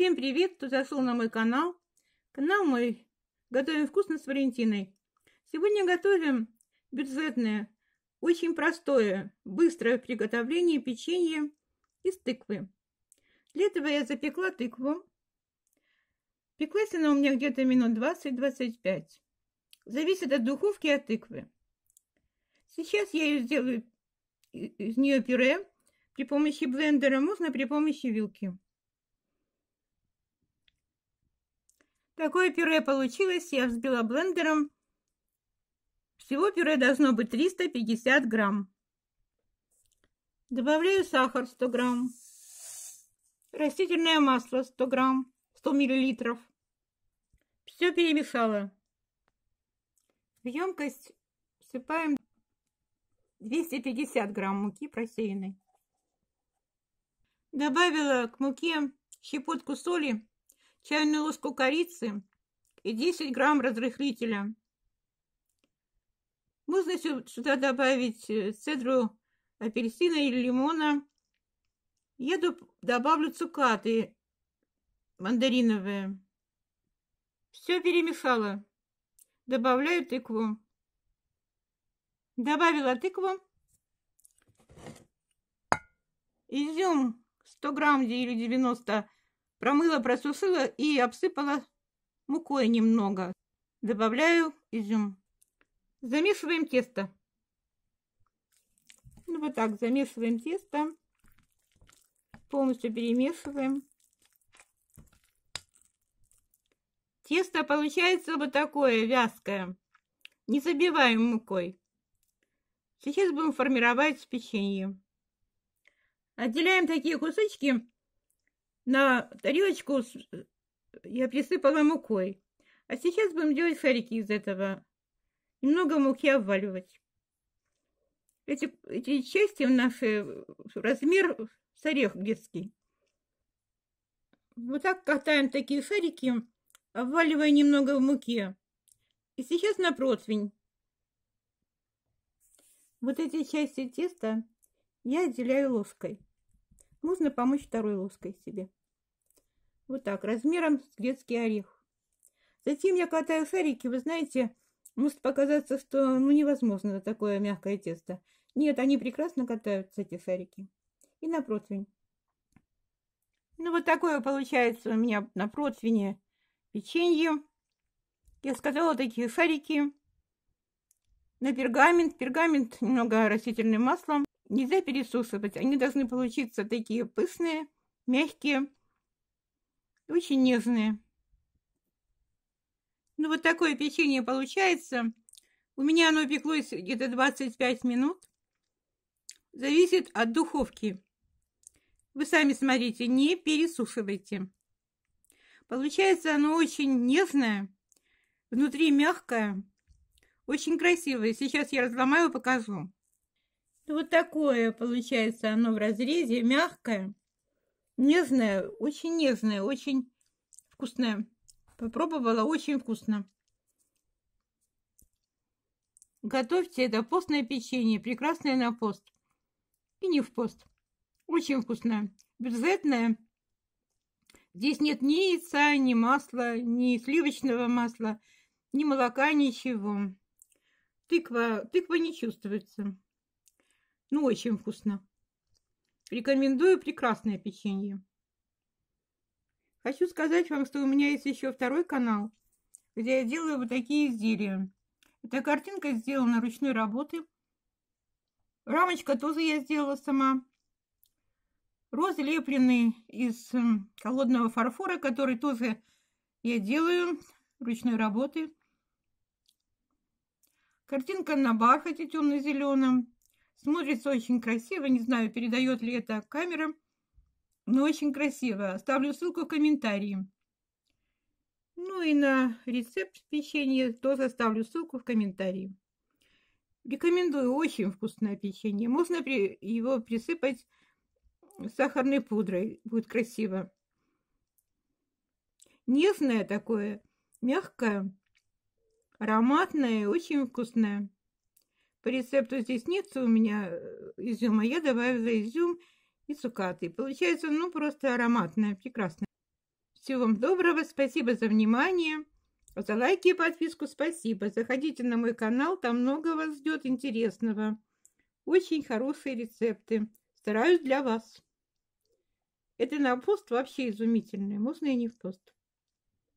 Всем привет, кто зашел на мой канал. Канал мой «Готовим вкусно с Валентиной». Сегодня готовим бюджетное, очень простое, быстрое приготовление печенья из тыквы. Для этого я запекла тыкву. Пеклась она у меня где-то минут 20-25. Зависит от духовки и от тыквы. Сейчас я ее сделаю из нее пюре. При помощи блендера можно при помощи вилки. Какое пюре получилось, я взбила блендером. Всего пюре должно быть 350 грамм. Добавляю сахар 100 грамм. Растительное масло 100 грамм, 100 миллилитров. Все перемешала. В емкость всыпаем 250 грамм муки просеянной. Добавила к муке щепотку соли чайную ложку корицы и 10 грамм разрыхлителя. Можно сюда добавить э, цедру апельсина или лимона. Я добавлю цукаты мандариновые. Все перемешала. Добавляю тыкву. Добавила тыкву. Изюм 100 грамм или 90 Промыла, просушила и обсыпала мукой немного. Добавляю изюм. Замешиваем тесто. Ну, вот так замешиваем тесто. Полностью перемешиваем. Тесто получается вот такое вязкое. Не забиваем мукой. Сейчас будем формировать печенье. Отделяем такие кусочки на тарелочку э, я присыпала мукой. А сейчас будем делать шарики из этого. Немного муки обваливать. Эти, эти части в наш э, размер с орех детский. Вот так катаем такие шарики, обваливая немного в муке. И сейчас на противень. Вот эти части теста я отделяю ложкой. Можно помочь второй ложкой себе. Вот так, размером с детский орех. Затем я катаю шарики. Вы знаете, может показаться, что ну, невозможно на такое мягкое тесто. Нет, они прекрасно катаются, эти шарики. И на противень. Ну, вот такое получается у меня на противне печенье. Я сказала, такие шарики на пергамент. Пергамент немного растительным маслом. Нельзя пересушивать. Они должны получиться такие пышные, мягкие, очень нежные. Ну, вот такое печенье получается. У меня оно пеклось где-то 25 минут. Зависит от духовки. Вы сами смотрите, не пересушивайте. Получается оно очень нежное, внутри мягкое, очень красивое. Сейчас я разломаю и покажу. Ну, вот такое получается оно в разрезе, мягкое, нежное, очень нежное, очень вкусное. Попробовала, очень вкусно. Готовьте это постное печенье, прекрасное на пост и не в пост. Очень вкусное, бюджетное. Здесь нет ни яйца, ни масла, ни сливочного масла, ни молока, ничего. Тыква, тыква не чувствуется. Ну, очень вкусно. Рекомендую прекрасное печенье. Хочу сказать вам, что у меня есть еще второй канал, где я делаю вот такие изделия. Эта картинка сделана ручной работы. Рамочка тоже я сделала сама. Розы леплены из холодного фарфора, который тоже я делаю ручной работы. Картинка на бархате темно-зеленом. Смотрится очень красиво. Не знаю, передает ли это камера, но очень красиво. Оставлю ссылку в комментарии. Ну и на рецепт печенья тоже оставлю ссылку в комментарии. Рекомендую, очень вкусное печенье. Можно при, его присыпать сахарной пудрой, будет красиво. Нежное такое, мягкое, ароматное, очень вкусное. По рецепту здесь нет у меня э, изюма. Я добавила изюм и цукаты. Получается, ну, просто ароматное, прекрасное. Всего вам доброго, спасибо за внимание. За лайки и подписку спасибо. Заходите на мой канал, там много вас ждет интересного. Очень хорошие рецепты. Стараюсь для вас. Это на пост вообще изумительное, Можно и не в пост.